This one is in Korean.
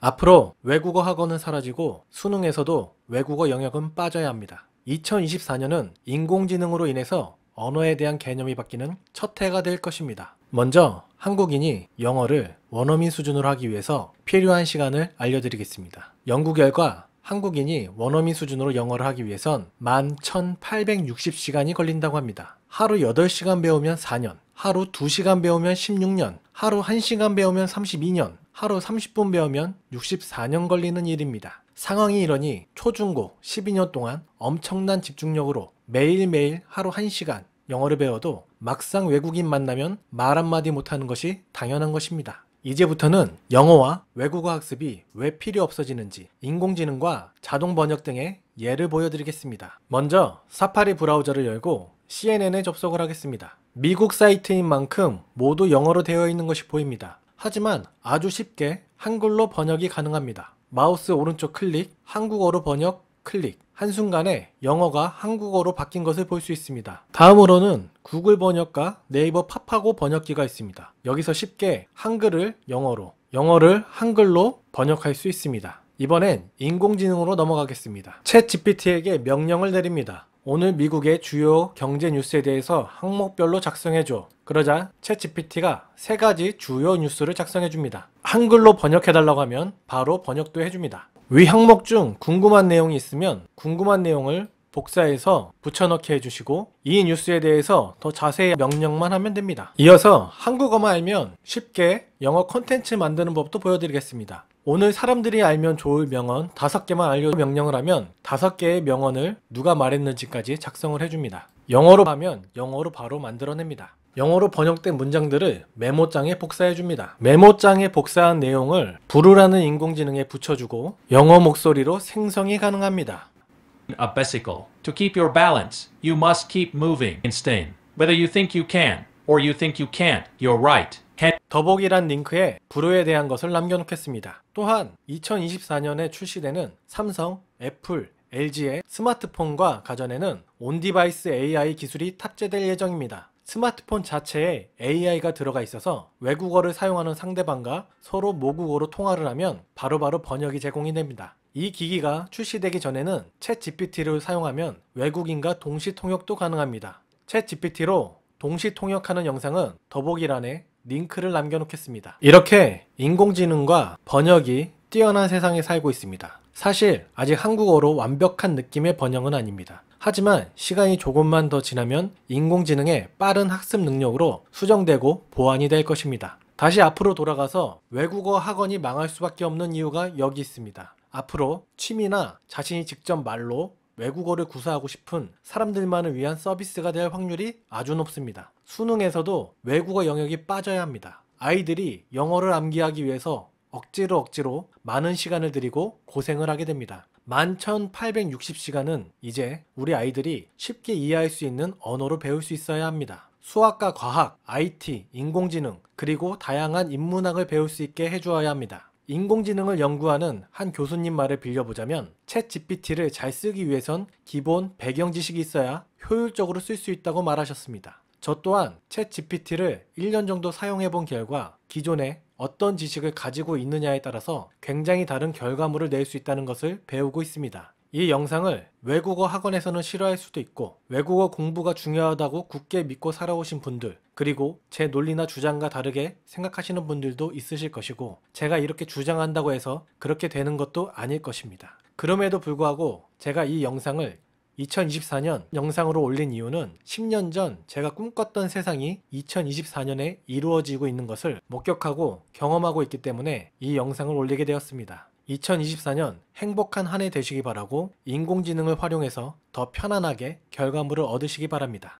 앞으로 외국어 학원은 사라지고 수능에서도 외국어 영역은 빠져야 합니다. 2024년은 인공지능으로 인해서 언어에 대한 개념이 바뀌는 첫 해가 될 것입니다. 먼저 한국인이 영어를 원어민 수준으로 하기 위해서 필요한 시간을 알려드리겠습니다. 연구 결과 한국인이 원어민 수준으로 영어를 하기 위해선 11,860시간이 걸린다고 합니다. 하루 8시간 배우면 4년, 하루 2시간 배우면 16년, 하루 1시간 배우면 32년, 하루 30분 배우면 64년 걸리는 일입니다. 상황이 이러니 초중고 12년 동안 엄청난 집중력으로 매일매일 하루 1시간 영어를 배워도 막상 외국인 만나면 말 한마디 못하는 것이 당연한 것입니다. 이제부터는 영어와 외국어 학습이 왜 필요 없어지는지 인공지능과 자동 번역 등의 예를 보여드리겠습니다. 먼저 사파리 브라우저를 열고 CNN에 접속을 하겠습니다. 미국 사이트인 만큼 모두 영어로 되어 있는 것이 보입니다. 하지만 아주 쉽게 한글로 번역이 가능합니다. 마우스 오른쪽 클릭, 한국어로 번역 클릭. 한순간에 영어가 한국어로 바뀐 것을 볼 수 있습니다. 다음으로는 구글 번역과 네이버 팝하고 번역기가 있습니다. 여기서 쉽게 한글을 영어로, 영어를 한글로 번역할 수 있습니다. 이번엔 인공지능으로 넘어가겠습니다. 챗 GPT에게 명령을 내립니다. 오늘 미국의 주요 경제 뉴스에 대해서 항목별로 작성해줘. 그러자 챗GPT가 세 가지 주요 뉴스를 작성해줍니다. 한글로 번역해달라고 하면 바로 번역도 해줍니다. 위 항목 중 궁금한 내용이 있으면 궁금한 내용을 복사해서 붙여넣기 해주시고 이 뉴스에 대해서 더 자세히 명령만 하면 됩니다. 이어서 한국어만 알면 쉽게 영어 콘텐츠 만드는 법도 보여드리겠습니다. 오늘 사람들이 알면 좋을 명언 5개만 알려 명령을 하면 5개의 명언을 누가 말했는지까지 작성을 해줍니다. 영어로 하면 영어로 바로 만들어냅니다. 영어로 번역된 문장들을 메모장에 복사해줍니다. 메모장에 복사한 내용을 부르라는 인공지능에 붙여주고 영어 목소리로 생성이 가능합니다. A bicycle. To keep your balance, you must keep moving and staying. Whether you think you can or you think you can't, you're right. get 더보기란 링크에 불호에 대한 것을 남겨놓겠습니다. 또한 2024년에 출시되는 삼성, 애플, LG의 스마트폰과 가전에는 온디바이스 AI 기술이 탑재될 예정입니다. 스마트폰 자체에 AI가 들어가 있어서 외국어를 사용하는 상대방과 서로 모국어로 통화를 하면 바로바로 번역이 제공이 됩니다. 이 기기가 출시되기 전에는 챗 GPT를 사용하면 외국인과 동시 통역도 가능합니다. 챗 GPT로 동시 통역하는 영상은 더보기란에 링크를 남겨놓겠습니다. 이렇게 인공지능과 번역이 뛰어난 세상에 살고 있습니다. 사실 아직 한국어로 완벽한 느낌의 번역은 아닙니다. 하지만 시간이 조금만 더 지나면 인공지능의 빠른 학습 능력으로 수정되고 보완이 될 것입니다. 다시 앞으로 돌아가서 외국어 학원이 망할 수밖에 없는 이유가 여기 있습니다. 앞으로 취미나 자신이 직접 말로 외국어를 구사하고 싶은 사람들만을 위한 서비스가 될 확률이 아주 높습니다. 수능에서도 외국어 영역이 빠져야 합니다. 아이들이 영어를 암기하기 위해서 억지로 억지로 많은 시간을 들이고 고생을 하게 됩니다. 11,860시간은 이제 우리 아이들이 쉽게 이해할 수 있는 언어로 배울 수 있어야 합니다. 수학과 과학, IT, 인공지능, 그리고 다양한 인문학을 배울 수 있게 해주어야 합니다. 인공지능을 연구하는 한 교수님 말을 빌려보자면 챗 GPT를 잘 쓰기 위해선 기본 배경 지식이 있어야 효율적으로 쓸 수 있다고 말하셨습니다. 저 또한 챗 GPT를 1년 정도 사용해 본 결과 기존에 어떤 지식을 가지고 있느냐에 따라서 굉장히 다른 결과물을 낼 수 있다는 것을 배우고 있습니다. 이 영상을 외국어 학원에서는 싫어할 수도 있고 외국어 공부가 중요하다고 굳게 믿고 살아오신 분들 그리고 제 논리나 주장과 다르게 생각하시는 분들도 있으실 것이고 제가 이렇게 주장한다고 해서 그렇게 되는 것도 아닐 것입니다. 그럼에도 불구하고 제가 이 영상을 2024년 영상으로 올린 이유는 10년 전 제가 꿈꿨던 세상이 2024년에 이루어지고 있는 것을 목격하고 경험하고 있기 때문에 이 영상을 올리게 되었습니다. 2024년 행복한 한 해 되시기 바라고 인공지능을 활용해서 더 편안하게 결과물을 얻으시기 바랍니다.